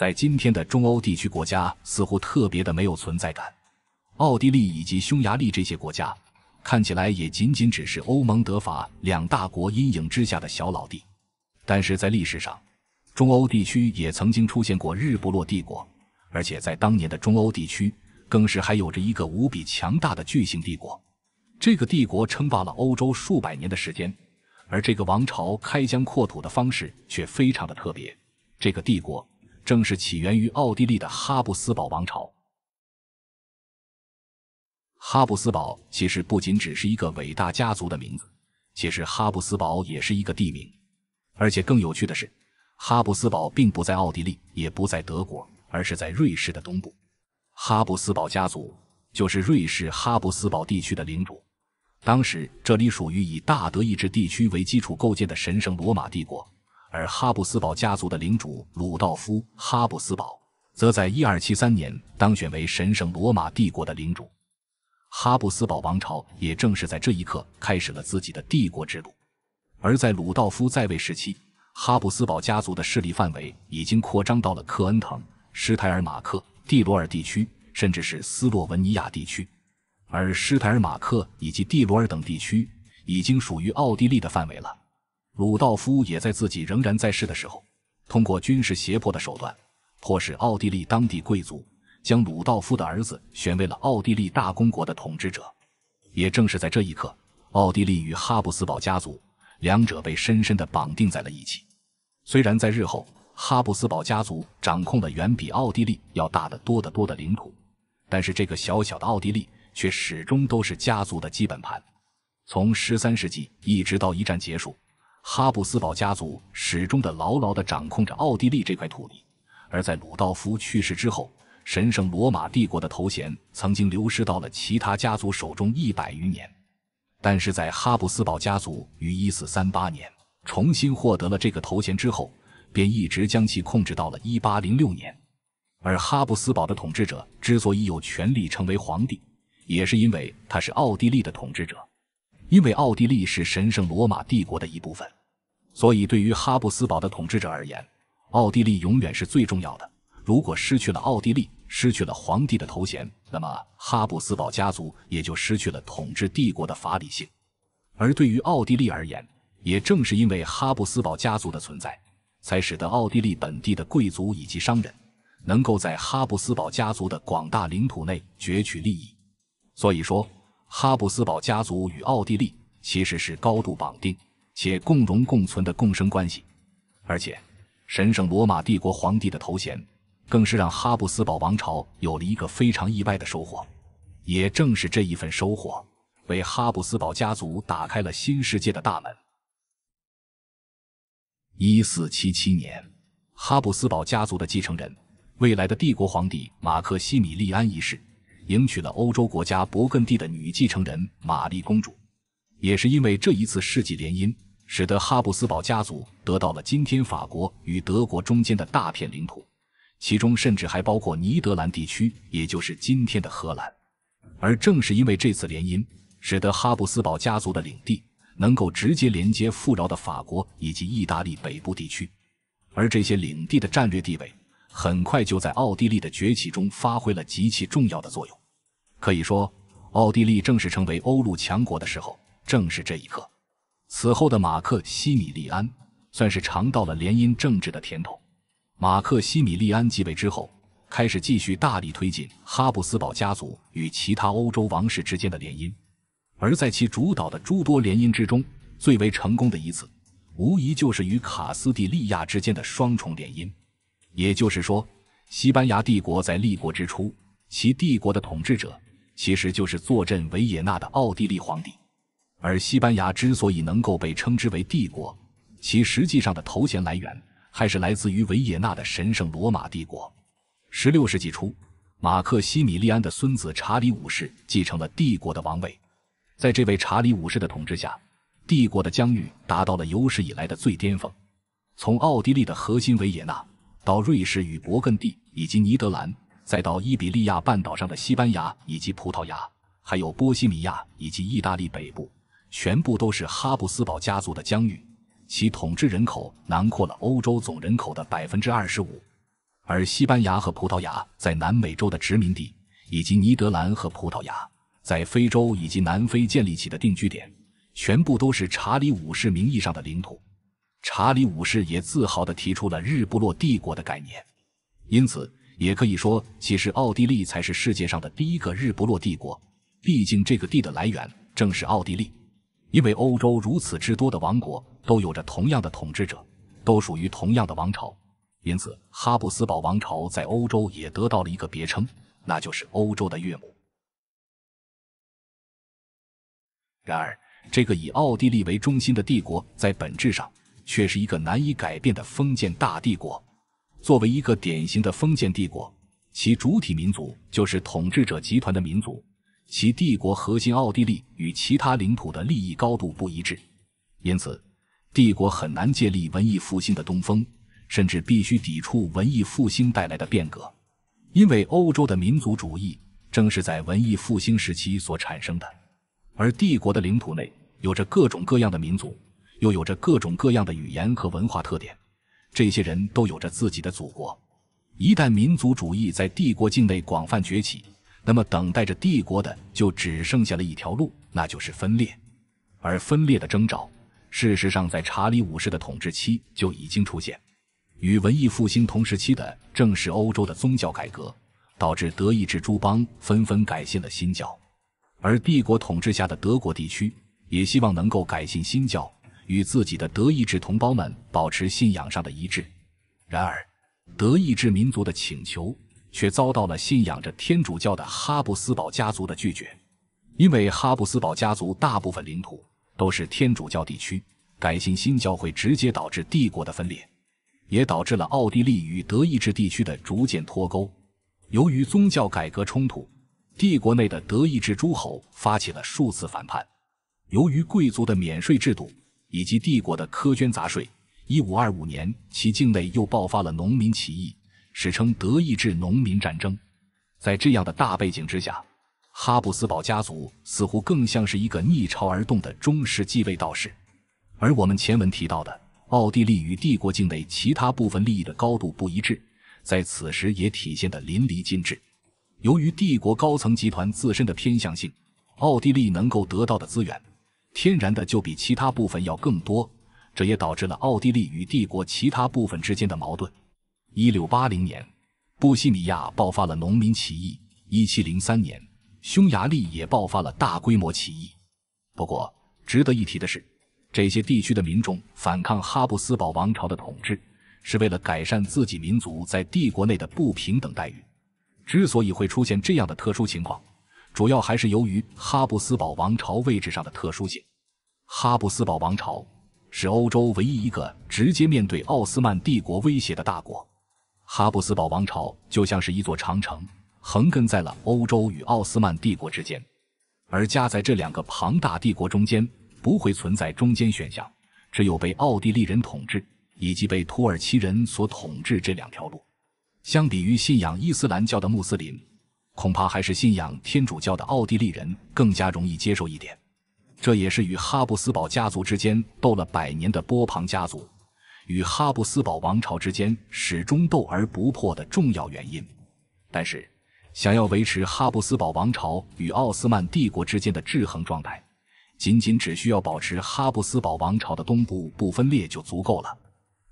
在今天的中欧地区，国家似乎特别的没有存在感。奥地利以及匈牙利这些国家，看起来也仅仅只是欧盟德法两大国阴影之下的小老弟。但是在历史上，中欧地区也曾经出现过日不落帝国，而且在当年的中欧地区，更是还有着一个无比强大的巨型帝国。这个帝国称霸了欧洲数百年的时间，而这个王朝开疆扩土的方式却非常的特别。这个帝国。正是起源于奥地利的哈布斯堡王朝。哈布斯堡其实不仅只是一个伟大家族的名字，其实哈布斯堡也是一个地名。而且更有趣的是，哈布斯堡并不在奥地利，也不在德国，而是在瑞士的东部。哈布斯堡家族就是瑞士哈布斯堡地区的领主。当时这里属于以大德意志地区为基础构建的神圣罗马帝国。而哈布斯堡家族的领主鲁道夫·哈布斯堡则在1273年当选为神圣罗马帝国的领主，哈布斯堡王朝也正是在这一刻开始了自己的帝国之路。而在鲁道夫在位时期，哈布斯堡家族的势力范围已经扩张到了克恩滕、施泰尔马克、蒂罗尔地区，甚至是斯洛文尼亚地区。而施泰尔马克以及蒂罗尔等地区已经属于奥地利的范围了。鲁道夫也在自己仍然在世的时候，通过军事胁迫的手段，迫使奥地利当地贵族将鲁道夫的儿子选为了奥地利大公国的统治者。也正是在这一刻，奥地利与哈布斯堡家族两者被深深地绑定在了一起。虽然在日后，哈布斯堡家族掌控的远比奥地利要大得多得多的领土，但是这个小小的奥地利却始终都是家族的基本盘。从十三世纪一直到一战结束。哈布斯堡家族始终的牢牢的掌控着奥地利这块土地，而在鲁道夫去世之后，神圣罗马帝国的头衔曾经流失到了其他家族手中一百余年，但是在哈布斯堡家族于1438年重新获得了这个头衔之后，便一直将其控制到了1806年。而哈布斯堡的统治者之所以有权利成为皇帝，也是因为他是奥地利的统治者。因为奥地利是神圣罗马帝国的一部分，所以对于哈布斯堡的统治者而言，奥地利永远是最重要的。如果失去了奥地利，失去了皇帝的头衔，那么哈布斯堡家族也就失去了统治帝国的法理性。而对于奥地利而言，也正是因为哈布斯堡家族的存在，才使得奥地利本地的贵族以及商人能够在哈布斯堡家族的广大领土内攫取利益。所以说。哈布斯堡家族与奥地利其实是高度绑定且共荣共存的共生关系，而且神圣罗马帝国皇帝的头衔更是让哈布斯堡王朝有了一个非常意外的收获，也正是这一份收获为哈布斯堡家族打开了新世界的大门。一四七七年，哈布斯堡家族的继承人，未来的帝国皇帝马克西米利安一世。迎娶了欧洲国家勃艮第的女继承人玛丽公主，也是因为这一次世纪联姻，使得哈布斯堡家族得到了今天法国与德国中间的大片领土，其中甚至还包括尼德兰地区，也就是今天的荷兰。而正是因为这次联姻，使得哈布斯堡家族的领地能够直接连接富饶的法国以及意大利北部地区，而这些领地的战略地位，很快就在奥地利的崛起中发挥了极其重要的作用。可以说，奥地利正式成为欧陆强国的时候，正是这一刻。此后的马克西米利安算是尝到了联姻政治的甜头。马克西米利安继位之后，开始继续大力推进哈布斯堡家族与其他欧洲王室之间的联姻。而在其主导的诸多联姻之中，最为成功的一次，无疑就是与卡斯蒂利亚之间的双重联姻。也就是说，西班牙帝国在立国之初，其帝国的统治者。其实就是坐镇维也纳的奥地利皇帝，而西班牙之所以能够被称之为帝国，其实际上的头衔来源还是来自于维也纳的神圣罗马帝国。十六世纪初，马克西米利安的孙子查理五世继承了帝国的王位，在这位查理五世的统治下，帝国的疆域达到了有史以来的最巅峰，从奥地利的核心维也纳到瑞士与勃艮第以及尼德兰。再到伊比利亚半岛上的西班牙以及葡萄牙，还有波西米亚以及意大利北部，全部都是哈布斯堡家族的疆域，其统治人口囊括了欧洲总人口的百分之二十五。而西班牙和葡萄牙在南美洲的殖民地，以及尼德兰和葡萄牙在非洲以及南非建立起的定居点，全部都是查理五世名义上的领土。查理五世也自豪地提出了“日不落帝国”的概念，因此。也可以说，其实奥地利才是世界上的第一个日不落帝国。毕竟，这个地的来源正是奥地利。因为欧洲如此之多的王国都有着同样的统治者，都属于同样的王朝，因此哈布斯堡王朝在欧洲也得到了一个别称，那就是“欧洲的岳母”。然而，这个以奥地利为中心的帝国，在本质上却是一个难以改变的封建大帝国。作为一个典型的封建帝国，其主体民族就是统治者集团的民族，其帝国核心奥地利与其他领土的利益高度不一致，因此帝国很难借力文艺复兴的东风，甚至必须抵触文艺复兴带来的变革。因为欧洲的民族主义正是在文艺复兴时期所产生的，而帝国的领土内有着各种各样的民族，又有着各种各样的语言和文化特点。这些人都有着自己的祖国，一旦民族主义在帝国境内广泛崛起，那么等待着帝国的就只剩下了一条路，那就是分裂。而分裂的征兆，事实上在查理五世的统治期就已经出现。与文艺复兴同时期的，正是欧洲的宗教改革，导致德意志诸邦纷纷改信了新教，而帝国统治下的德国地区也希望能够改信新教。与自己的德意志同胞们保持信仰上的一致，然而，德意志民族的请求却遭到了信仰着天主教的哈布斯堡家族的拒绝，因为哈布斯堡家族大部分领土都是天主教地区，改信新教会直接导致帝国的分裂，也导致了奥地利与德意志地区的逐渐脱钩。由于宗教改革冲突，帝国内的德意志诸侯发起了数次反叛。由于贵族的免税制度。以及帝国的苛捐杂税。一五二五年，其境内又爆发了农民起义，史称“德意志农民战争”。在这样的大背景之下，哈布斯堡家族似乎更像是一个逆潮而动的中世纪位道士。而我们前文提到的奥地利与帝国境内其他部分利益的高度不一致，在此时也体现得淋漓尽致。由于帝国高层集团自身的偏向性，奥地利能够得到的资源。天然的就比其他部分要更多，这也导致了奥地利与帝国其他部分之间的矛盾。一六八零年，布西米亚爆发了农民起义；一七零三年，匈牙利也爆发了大规模起义。不过，值得一提的是，这些地区的民众反抗哈布斯堡王朝的统治，是为了改善自己民族在帝国内的不平等待遇。之所以会出现这样的特殊情况，主要还是由于哈布斯堡王朝位置上的特殊性。哈布斯堡王朝是欧洲唯一一个直接面对奥斯曼帝国威胁的大国。哈布斯堡王朝就像是一座长城，横亘在了欧洲与奥斯曼帝国之间。而夹在这两个庞大帝国中间，不会存在中间选项，只有被奥地利人统治以及被土耳其人所统治这两条路。相比于信仰伊斯兰教的穆斯林。恐怕还是信仰天主教的奥地利人更加容易接受一点，这也是与哈布斯堡家族之间斗了百年的波旁家族与哈布斯堡王朝之间始终斗而不破的重要原因。但是，想要维持哈布斯堡王朝与奥斯曼帝国之间的制衡状态，仅仅只需要保持哈布斯堡王朝的东部不分裂就足够了，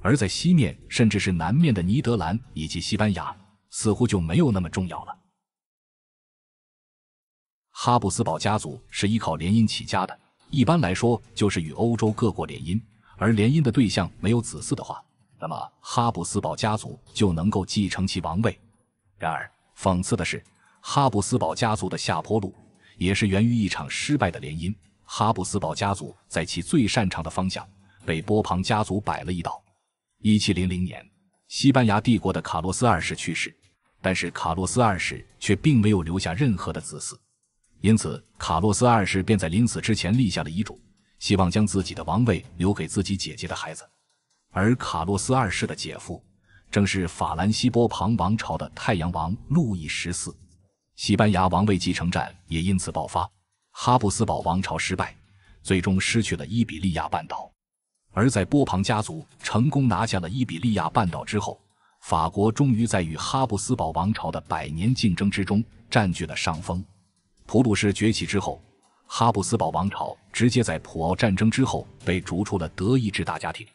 而在西面甚至是南面的尼德兰以及西班牙，似乎就没有那么重要了。哈布斯堡家族是依靠联姻起家的，一般来说就是与欧洲各国联姻，而联姻的对象没有子嗣的话，那么哈布斯堡家族就能够继承其王位。然而，讽刺的是，哈布斯堡家族的下坡路也是源于一场失败的联姻。哈布斯堡家族在其最擅长的方向被波旁家族摆了一道。一七零零年，西班牙帝国的卡洛斯二世去世，但是卡洛斯二世却并没有留下任何的子嗣。因此，卡洛斯二世便在临死之前立下了遗嘱，希望将自己的王位留给自己姐姐的孩子。而卡洛斯二世的姐夫正是法兰西波旁王朝的太阳王路易十四。西班牙王位继承战也因此爆发，哈布斯堡王朝失败，最终失去了伊比利亚半岛。而在波旁家族成功拿下了伊比利亚半岛之后，法国终于在与哈布斯堡王朝的百年竞争之中占据了上风。普鲁士崛起之后，哈布斯堡王朝直接在普奥战争之后被逐出了德意志大家庭。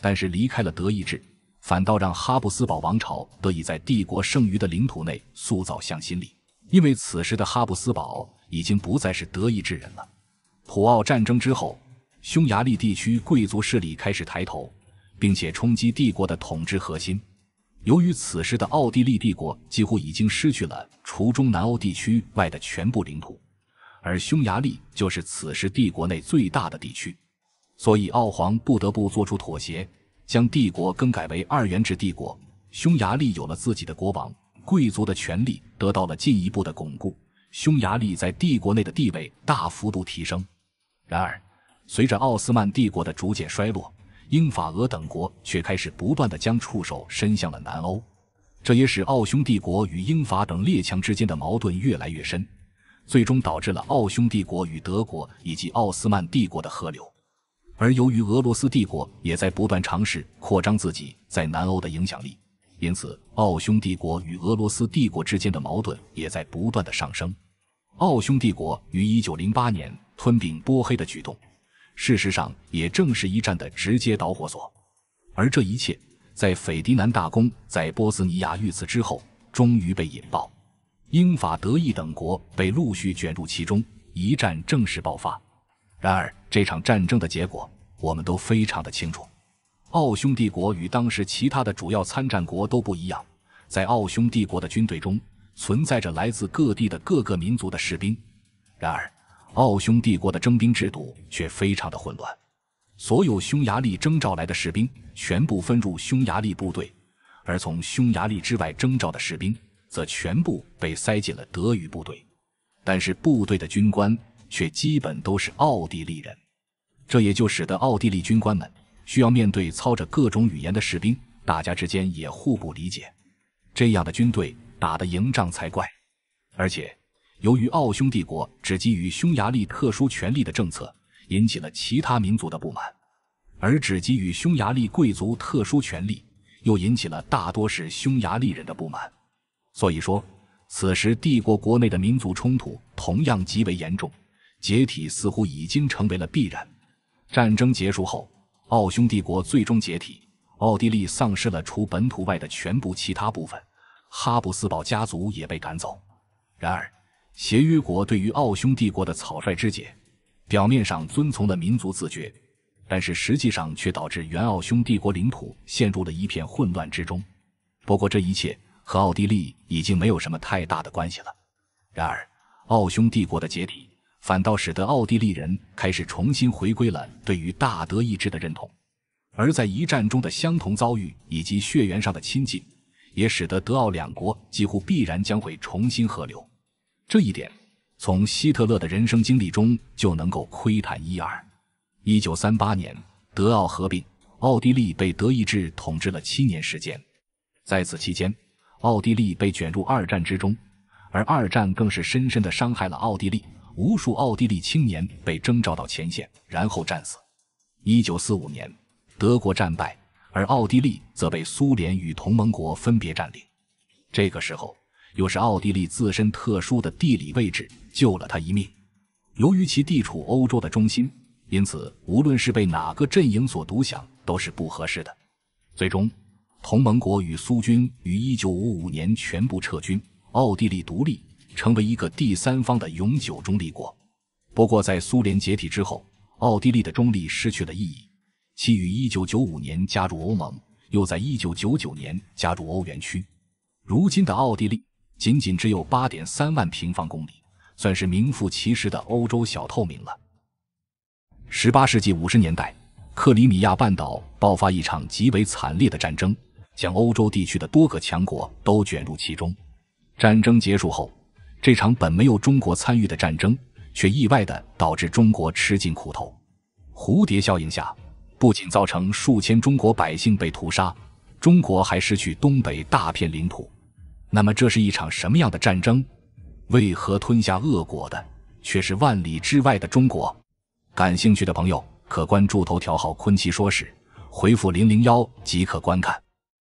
但是离开了德意志，反倒让哈布斯堡王朝得以在帝国剩余的领土内塑造向心力。因为此时的哈布斯堡已经不再是德意志人了。普奥战争之后，匈牙利地区贵族势力开始抬头，并且冲击帝国的统治核心。由于此时的奥地利帝国几乎已经失去了除中南欧地区外的全部领土，而匈牙利就是此时帝国内最大的地区，所以奥皇不得不做出妥协，将帝国更改为二元制帝国。匈牙利有了自己的国王，贵族的权力得到了进一步的巩固，匈牙利在帝国内的地位大幅度提升。然而，随着奥斯曼帝国的逐渐衰落，英法俄等国却开始不断的将触手伸向了南欧，这也使奥匈帝国与英法等列强之间的矛盾越来越深，最终导致了奥匈帝国与德国以及奥斯曼帝国的合流。而由于俄罗斯帝国也在不断尝试扩张自己在南欧的影响力，因此奥匈帝国与俄罗斯帝国之间的矛盾也在不断的上升。奥匈帝国于一九零八年吞并波黑的举动。事实上，也正是一战的直接导火索，而这一切在斐迪南大公在波斯尼亚遇刺之后，终于被引爆。英法德意等国被陆续卷入其中，一战正式爆发。然而，这场战争的结果，我们都非常的清楚。奥匈帝国与当时其他的主要参战国都不一样，在奥匈帝国的军队中存在着来自各地的各个民族的士兵。然而，奥匈帝国的征兵制度却非常的混乱，所有匈牙利征召来的士兵全部分入匈牙利部队，而从匈牙利之外征召的士兵则全部被塞进了德语部队。但是部队的军官却基本都是奥地利人，这也就使得奥地利军官们需要面对操着各种语言的士兵，大家之间也互不理解。这样的军队打得赢仗才怪，而且。由于奥匈帝国只给予匈牙利特殊权利的政策，引起了其他民族的不满；而只给予匈牙利贵族特殊权利，又引起了大多是匈牙利人的不满。所以说，此时帝国国内的民族冲突同样极为严重，解体似乎已经成为了必然。战争结束后，奥匈帝国最终解体，奥地利丧失了除本土外的全部其他部分，哈布斯堡家族也被赶走。然而，协约国对于奥匈帝国的草率肢解，表面上遵从了民族自决，但是实际上却导致原奥匈帝国领土陷入了一片混乱之中。不过，这一切和奥地利已经没有什么太大的关系了。然而，奥匈帝国的解体反倒使得奥地利人开始重新回归了对于大德意志的认同，而在一战中的相同遭遇以及血缘上的亲近，也使得德奥两国几乎必然将会重新合流。这一点，从希特勒的人生经历中就能够窥探一二。一九三八年，德奥合并，奥地利被德意志统治了七年时间。在此期间，奥地利被卷入二战之中，而二战更是深深的伤害了奥地利，无数奥地利青年被征召到前线，然后战死。一九四五年，德国战败，而奥地利则被苏联与同盟国分别占领。这个时候。又是奥地利自身特殊的地理位置救了他一命。由于其地处欧洲的中心，因此无论是被哪个阵营所独享都是不合适的。最终，同盟国与苏军于1955年全部撤军，奥地利独立，成为一个第三方的永久中立国。不过，在苏联解体之后，奥地利的中立失去了意义。其于1995年加入欧盟，又在1999年加入欧元区。如今的奥地利。仅仅只有八点三万平方公里，算是名副其实的欧洲小透明了。十八世纪五十年代，克里米亚半岛爆发一场极为惨烈的战争，将欧洲地区的多个强国都卷入其中。战争结束后，这场本没有中国参与的战争，却意外的导致中国吃尽苦头。蝴蝶效应下，不仅造成数千中国百姓被屠杀，中国还失去东北大片领土。那么这是一场什么样的战争？为何吞下恶果的却是万里之外的中国？感兴趣的朋友可关注头条号“昆奇说史”，回复“零零幺”即可观看。